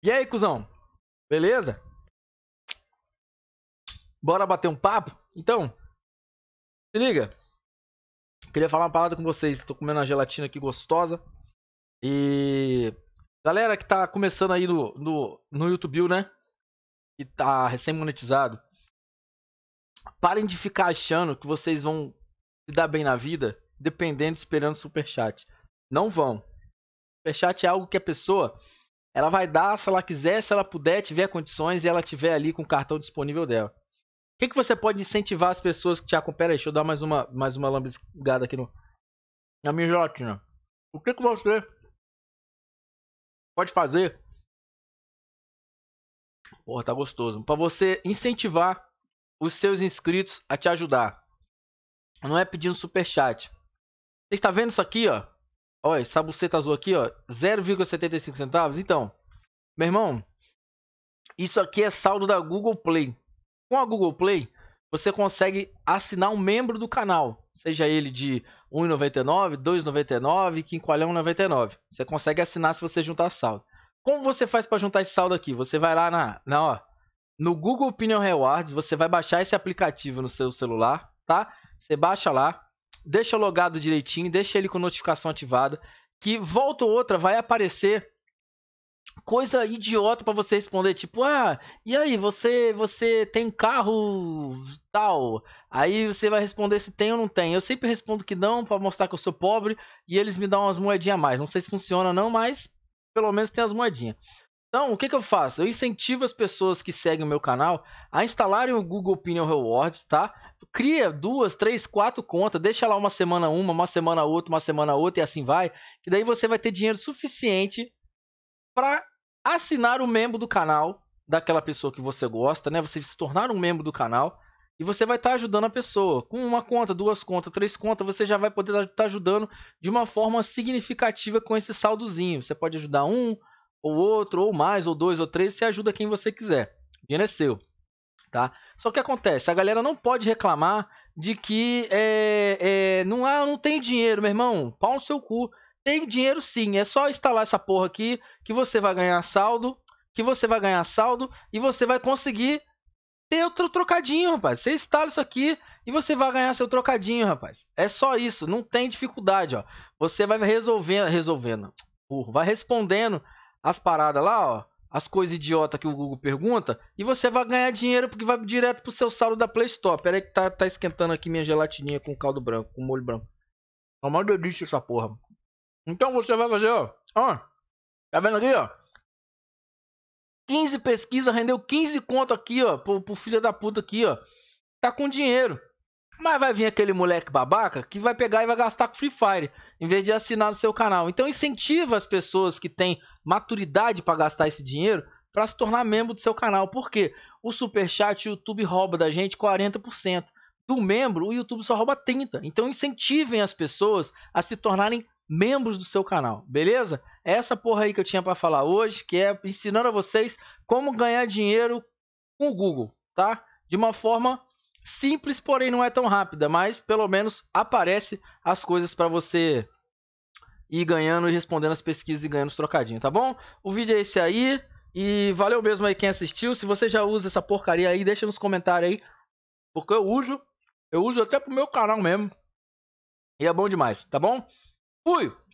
E aí, cuzão? Beleza? Bora bater um papo? Então, se liga. Queria falar uma parada com vocês. Tô comendo uma gelatina aqui gostosa. E. Galera que tá começando aí no, no, no YouTube, né? Que tá recém-monetizado. Parem de ficar achando que vocês vão se dar bem na vida dependendo, esperando superchat. Não vão. Superchat é algo que a pessoa ela vai dar se ela quiser, se ela puder, tiver condições e ela tiver ali com o cartão disponível dela. O que, que você pode incentivar as pessoas que te acompanham? deixa eu dar mais uma, mais uma lambisgada aqui no, na minha gelatina. O que, que você pode fazer? Porra, tá gostoso. Para você incentivar os seus inscritos a te ajudar. Não é pedindo super chat. Você está vendo isso aqui, ó? Olha, essa buceta azul aqui, ó, 0,75 centavos. Então, meu irmão, isso aqui é saldo da Google Play. Com a Google Play, você consegue assinar um membro do canal, seja ele de 1,99, 2,99, quinqualhão 99. Você consegue assinar se você juntar saldo. Como você faz para juntar esse saldo aqui? Você vai lá na, na ó, no Google Opinion Rewards, você vai baixar esse aplicativo no seu celular, tá? Você baixa lá, deixa logado direitinho, deixa ele com notificação ativada, que volta ou outra vai aparecer coisa idiota para você responder, tipo, ah, e aí, você você tem carro tal? Aí você vai responder se tem ou não tem. Eu sempre respondo que não para mostrar que eu sou pobre e eles me dão umas moedinhas a mais. Não sei se funciona não, mas pelo menos tem as moedinhas. Então, o que, que eu faço? Eu incentivo as pessoas que seguem o meu canal a instalarem o Google Opinion Rewards, tá? Cria duas, três, quatro contas, deixa lá uma semana uma, uma semana outra, uma semana outra e assim vai. E daí você vai ter dinheiro suficiente para assinar o um membro do canal daquela pessoa que você gosta, né? Você se tornar um membro do canal e você vai estar tá ajudando a pessoa. Com uma conta, duas contas, três contas, você já vai poder estar tá, tá ajudando de uma forma significativa com esse saldozinho. Você pode ajudar um, ou outro, ou mais, ou dois, ou três, você ajuda quem você quiser. O dinheiro é seu, tá? Só que acontece, a galera não pode reclamar de que é, é, não, há, ah, não tem dinheiro, meu irmão. Pau no seu cu. Tem dinheiro sim, é só instalar essa porra aqui que você vai ganhar saldo, que você vai ganhar saldo e você vai conseguir ter outro trocadinho, rapaz. Você instala isso aqui e você vai ganhar seu trocadinho, rapaz. É só isso, não tem dificuldade, ó. Você vai resolvendo, resolvendo, Porra, vai respondendo as paradas lá, ó, as coisas idiota que o Google pergunta, e você vai ganhar dinheiro porque vai direto pro seu saldo da Play Store. Pera aí que tá, tá esquentando aqui minha gelatininha com caldo branco, com molho branco. É uma delícia essa porra. Então você vai fazer, ó, ó, tá vendo aqui, ó? 15 pesquisa rendeu 15 conto aqui, ó, pro, pro filho da puta aqui, ó. Tá com dinheiro. Mas vai vir aquele moleque babaca que vai pegar e vai gastar com Free Fire, em vez de assinar no seu canal. Então incentiva as pessoas que têm maturidade para gastar esse dinheiro para se tornar membro do seu canal. porque O Superchat o YouTube rouba da gente 40%. Do membro, o YouTube só rouba 30%. Então incentivem as pessoas a se tornarem membros do seu canal, beleza? É essa porra aí que eu tinha para falar hoje, que é ensinando a vocês como ganhar dinheiro com o Google, tá? De uma forma simples, porém não é tão rápida, mas pelo menos aparece as coisas para você ir ganhando e respondendo as pesquisas e ganhando os trocadinhos, tá bom? O vídeo é esse aí e valeu mesmo aí quem assistiu. Se você já usa essa porcaria aí, deixa nos comentários aí, porque eu uso, eu uso até pro meu canal mesmo. E é bom demais, tá bom? Fui!